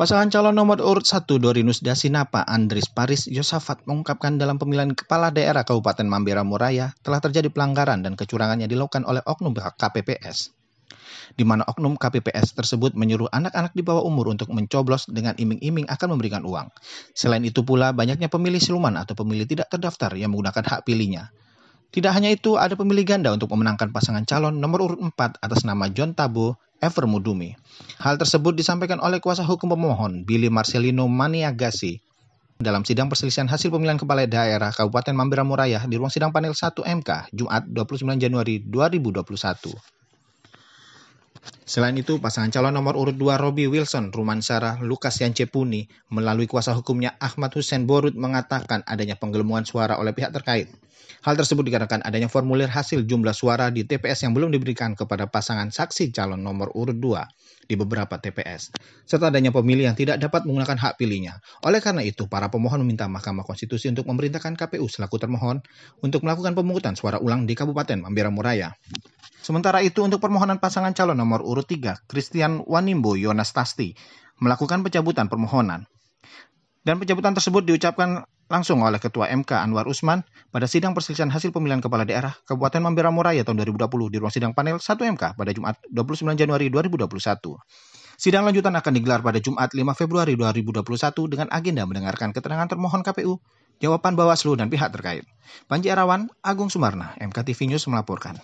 Pasangan calon nomor urut 1 Dorinus Dasinapa Andris Paris Yosafat mengungkapkan dalam pemilihan kepala daerah Kabupaten Mambera Muraya telah terjadi pelanggaran dan kecurangan yang dilakukan oleh oknum KPPS. Di mana oknum KPPS tersebut menyuruh anak-anak di bawah umur untuk mencoblos dengan iming-iming akan memberikan uang. Selain itu pula banyaknya pemilih siluman atau pemilih tidak terdaftar yang menggunakan hak pilihnya. Tidak hanya itu, ada pemilih ganda untuk memenangkan pasangan calon nomor urut 4 atas nama John Tabo Evermudumi. Hal tersebut disampaikan oleh kuasa hukum pemohon Billy Marcelino Maniagasi dalam sidang perselisihan hasil pemilihan kepala daerah Kabupaten Mambira Muraya di ruang sidang panel 1 MK Jumat 29 Januari 2021. Selain itu, pasangan calon nomor urut 2 Robi Wilson, Ruman Sarah, Lukas Yancepuni, melalui kuasa hukumnya Ahmad Hussein Borut mengatakan adanya penggelembungan suara oleh pihak terkait. Hal tersebut dikarenakan adanya formulir hasil jumlah suara di TPS yang belum diberikan kepada pasangan saksi calon nomor urut 2 di beberapa TPS, serta adanya pemilih yang tidak dapat menggunakan hak pilihnya. Oleh karena itu, para pemohon meminta Mahkamah Konstitusi untuk memerintahkan KPU selaku termohon untuk melakukan pemungutan suara ulang di Kabupaten Mambera Muraya. Sementara itu untuk permohonan pasangan calon nomor urut 3, Christian Wanimbo Yonas Tasti, melakukan pencabutan permohonan. Dan pencabutan tersebut diucapkan langsung oleh Ketua MK Anwar Usman pada sidang perselisihan hasil pemilihan kepala daerah Kabupaten Mambera Moraya tahun 2020 di ruang sidang panel 1 MK pada Jumat 29 Januari 2021. Sidang lanjutan akan digelar pada Jumat 5 Februari 2021 dengan agenda mendengarkan keterangan termohon KPU, jawaban Bawaslu dan pihak terkait. Panji Erawan, Agung Sumarna, MKTV News melaporkan.